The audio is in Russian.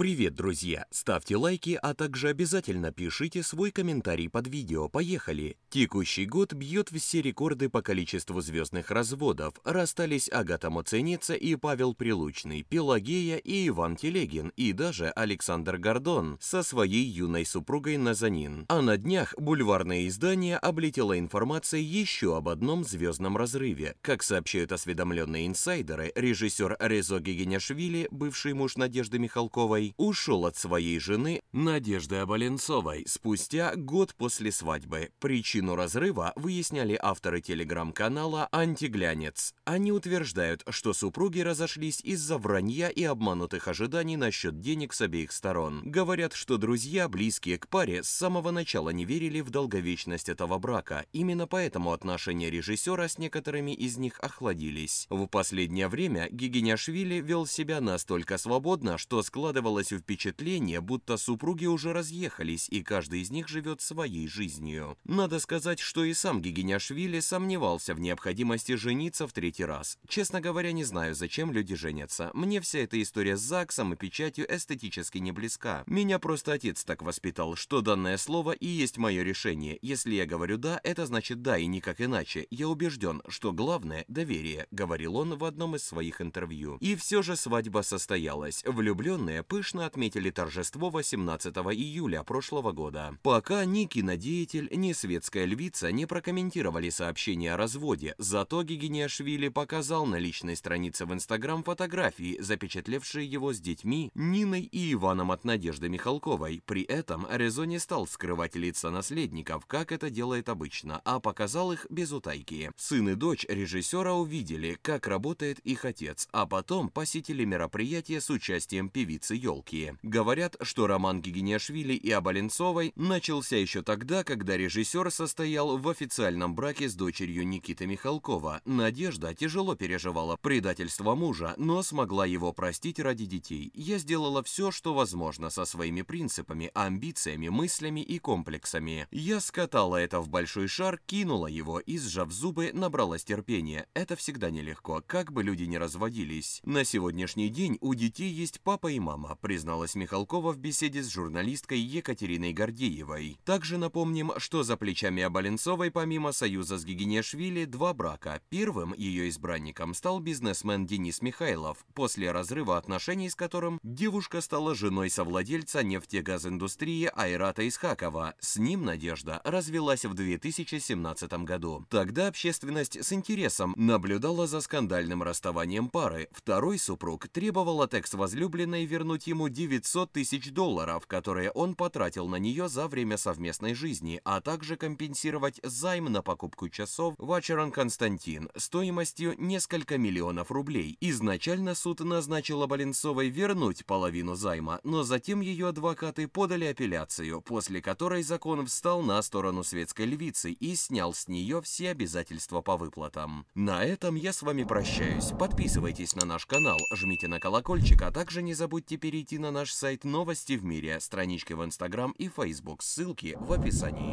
Привет, друзья! Ставьте лайки, а также обязательно пишите свой комментарий под видео. Поехали! Текущий год бьет все рекорды по количеству звездных разводов. Расстались Агата Муценица и Павел Прилучный, Пелагея и Иван Телегин, и даже Александр Гордон со своей юной супругой Назанин. А на днях бульварное издание облетело информацией еще об одном звездном разрыве. Как сообщают осведомленные инсайдеры, режиссер Резо Гегеняшвили, бывший муж Надежды Михалковой, ушел от своей жены Надежды Оболенцовой спустя год после свадьбы. Причину разрыва выясняли авторы телеграм-канала «Антиглянец». Они утверждают, что супруги разошлись из-за вранья и обманутых ожиданий насчет денег с обеих сторон. Говорят, что друзья, близкие к паре, с самого начала не верили в долговечность этого брака. Именно поэтому отношения режиссера с некоторыми из них охладились. В последнее время Гигиняшвили вел себя настолько свободно, что складывалось Складывалось впечатление, будто супруги уже разъехались, и каждый из них живет своей жизнью. Надо сказать, что и сам Гигиняшвили сомневался в необходимости жениться в третий раз. Честно говоря, не знаю, зачем люди женятся. Мне вся эта история с ЗАГСом и печатью эстетически не близка. Меня просто отец так воспитал, что данное слово и есть мое решение. Если я говорю «да», это значит «да» и никак иначе. Я убежден, что главное – доверие, говорил он в одном из своих интервью. И все же свадьба состоялась. Влюбленные пыш успешно отметили торжество 18 июля прошлого года. Пока ни кинодеятель, ни светская львица не прокомментировали сообщение о разводе, зато Гигиниашвили показал на личной странице в Инстаграм фотографии, запечатлевшие его с детьми Ниной и Иваном от Надежды Михалковой. При этом Резо не стал скрывать лица наследников, как это делает обычно, а показал их без утайки. Сын и дочь режиссера увидели, как работает их отец, а потом посетили мероприятие с участием певицы Йо «Елки». Говорят, что роман Гигинешвили и Абаленцовой начался еще тогда, когда режиссер состоял в официальном браке с дочерью Никиты Михалкова. Надежда тяжело переживала предательство мужа, но смогла его простить ради детей. «Я сделала все, что возможно со своими принципами, амбициями, мыслями и комплексами. Я скатала это в большой шар, кинула его и, сжав зубы, набралась терпения. Это всегда нелегко, как бы люди не разводились. На сегодняшний день у детей есть папа и мама призналась Михалкова в беседе с журналисткой Екатериной Гордеевой. Также напомним, что за плечами Абаленцовой помимо союза с Гигинешвили два брака. Первым ее избранником стал бизнесмен Денис Михайлов, после разрыва отношений с которым девушка стала женой совладельца нефтегазиндустрии Айрата Исхакова. С ним Надежда развелась в 2017 году. Тогда общественность с интересом наблюдала за скандальным расставанием пары. Второй супруг требовал от экс-возлюбленной вернуть ему 900 тысяч долларов, которые он потратил на нее за время совместной жизни, а также компенсировать займ на покупку часов Вачеран Константин стоимостью несколько миллионов рублей. Изначально суд назначил Абаленцовой вернуть половину займа, но затем ее адвокаты подали апелляцию, после которой закон встал на сторону светской львицы и снял с нее все обязательства по выплатам. На этом я с вами прощаюсь. Подписывайтесь на наш канал, жмите на колокольчик, а также не забудьте перейти перейти на наш сайт «Новости в мире», странички в Инстаграм и Facebook, ссылки в описании.